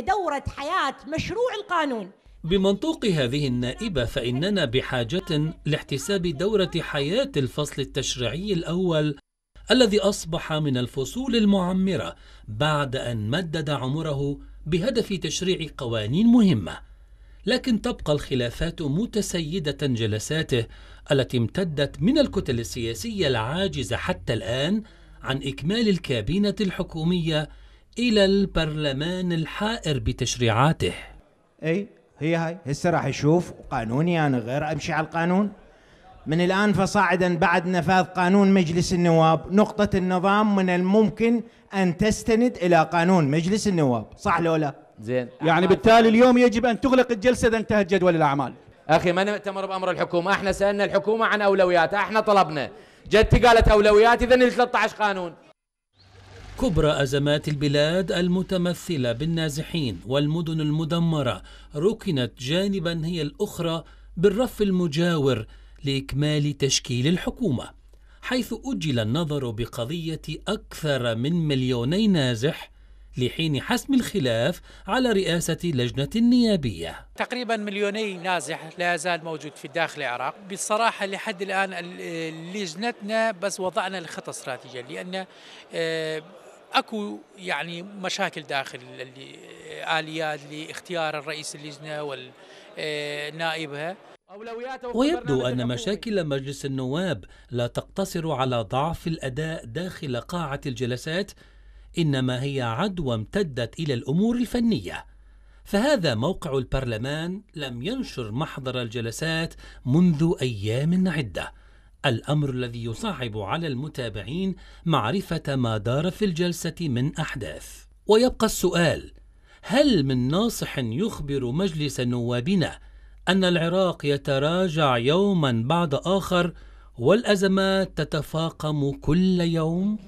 دورة حياة مشروع القانون بمنطوق هذه النائبة فإننا بحاجة لاحتساب دورة حياة الفصل التشريعي الأول الذي أصبح من الفصول المعمرة بعد أن مدد عمره بهدف تشريع قوانين مهمة لكن تبقى الخلافات متسيدة جلساته التي امتدت من الكتل السياسية العاجزة حتى الآن عن إكمال الكابينة الحكومية إلى البرلمان الحائر بتشريعاته أي هي هاي هسه راح يشوف قانوني يعني أنا غير أمشي على القانون من الآن فصاعدا بعد نفاذ قانون مجلس النواب نقطة النظام من الممكن أن تستند إلى قانون مجلس النواب صح لو لا زين يعني بالتالي اليوم يجب أن تغلق الجلسة إذا انتهت جدول الأعمال أخي ما نأتمر بأمر الحكومة احنا سألنا الحكومة عن أولوياتها احنا طلبنا جدتي قالت أولويات إذا 13 قانون كبرى أزمات البلاد المتمثلة بالنازحين والمدن المدمرة ركنت جانبا هي الأخرى بالرف المجاور لإكمال تشكيل الحكومة حيث أجل النظر بقضية أكثر من مليوني نازح لحين حسم الخلاف على رئاسة لجنة النيابية تقريبا مليوني نازح لا زال موجود في داخل العراق بصراحة لحد الآن لجنتنا بس وضعنا الخطة استراتيجية لأن آه، اكو يعني مشاكل داخل اللي آه، اليات لاختيار الرئيس اللجنه والنائبها آه، ويبدو أن مشاكل مجلس النواب لا تقتصر على ضعف الأداء داخل قاعة الجلسات إنما هي عدوى امتدت إلى الأمور الفنية فهذا موقع البرلمان لم ينشر محضر الجلسات منذ أيام عدة الأمر الذي يصعب على المتابعين معرفة ما دار في الجلسة من أحداث ويبقى السؤال هل من ناصح يخبر مجلس نوابنا أن العراق يتراجع يوما بعد آخر والأزمات تتفاقم كل يوم؟